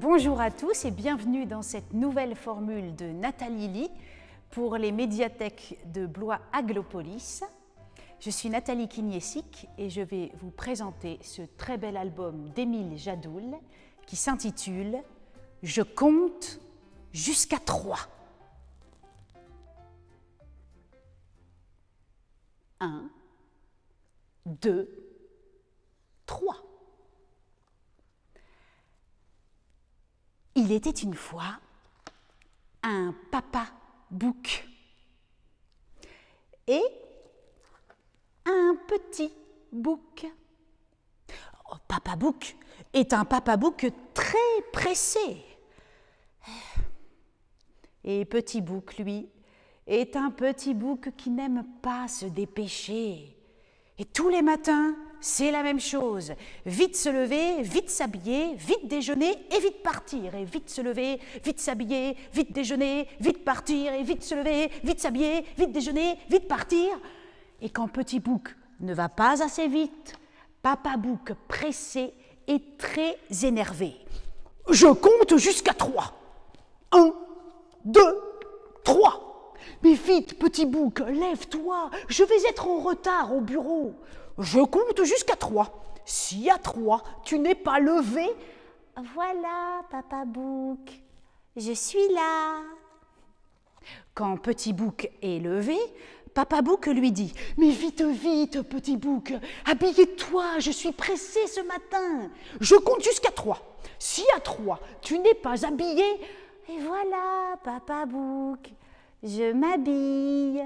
Bonjour à tous et bienvenue dans cette nouvelle formule de Nathalie Lee pour les médiathèques de Blois Aglopolis. Je suis Nathalie Kinyesik et je vais vous présenter ce très bel album d'Émile Jadoul qui s'intitule Je compte jusqu'à 3. 1, 2, Il était une fois un papa bouc et un petit bouc. Oh, papa bouc est un papa bouc très pressé. Et petit bouc, lui, est un petit bouc qui n'aime pas se dépêcher. Et tous les matins, c'est la même chose. Vite se lever, vite s'habiller, vite déjeuner et vite partir. Et vite se lever, vite s'habiller, vite déjeuner, vite partir. Et vite se lever, vite s'habiller, vite déjeuner, vite partir. Et quand Petit Bouc ne va pas assez vite, Papa Bouc pressé et très énervé. Je compte jusqu'à trois. Un, deux, mais vite, petit bouc, lève-toi, je vais être en retard au bureau. Je compte jusqu'à trois. Si à trois, tu n'es pas levé. Voilà, papa bouc, je suis là. Quand petit bouc est levé, Papa Bouc lui dit Mais vite, vite, petit Bouc, habille-toi, je suis pressé ce matin. Je compte jusqu'à trois. Si à trois, tu n'es pas habillé, et voilà, Papa Bouc, je m'habille.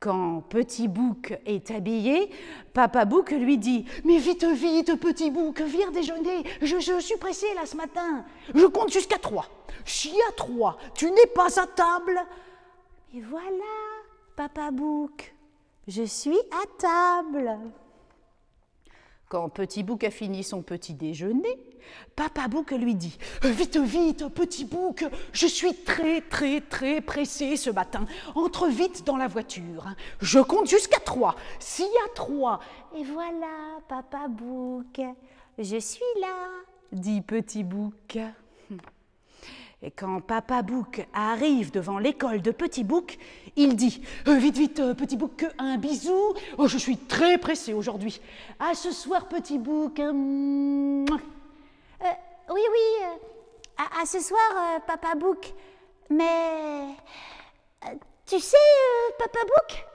Quand Petit Bouc est habillé, Papa Bouc lui dit Mais vite, vite, Petit Bouc, viens déjeuner. Je, suis pressé là ce matin. Je compte jusqu'à trois. Si à trois, tu n'es pas à table. Mais voilà, Papa Bouc, je suis à table. Quand Petit Bouc a fini son petit déjeuner, Papa Bouc lui dit Vite, vite, Petit Bouc, je suis très, très, très pressé ce matin. Entre vite dans la voiture. Je compte jusqu'à trois. S'il y a trois. Et voilà, Papa Bouc, je suis là, dit Petit Bouc. Et quand Papa Bouc arrive devant l'école de Petit Bouc, il dit euh, Vite, vite, euh, Petit Bouc, un bisou Oh, je suis très pressé aujourd'hui. À ce soir, Petit Bouc. Euh, oui, oui, à, ce soir, Papa Bouc. Mais. tu sais, Papa Bouc,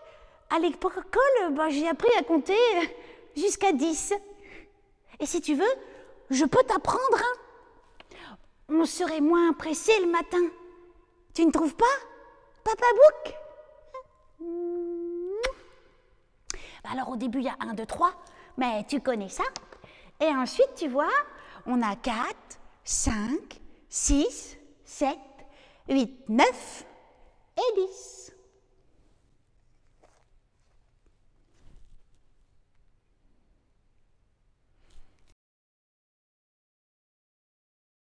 à l'école, bah, j'ai appris à compter jusqu'à 10. Et si tu veux, je peux t'apprendre, hein on serait moins pressé le matin. Tu ne trouves pas, Papa Bouc bah Alors au début, il y a 1, 2, 3, mais tu connais ça. Et ensuite, tu vois, on a 4, 5, 6, 7, 8, 9 et 10.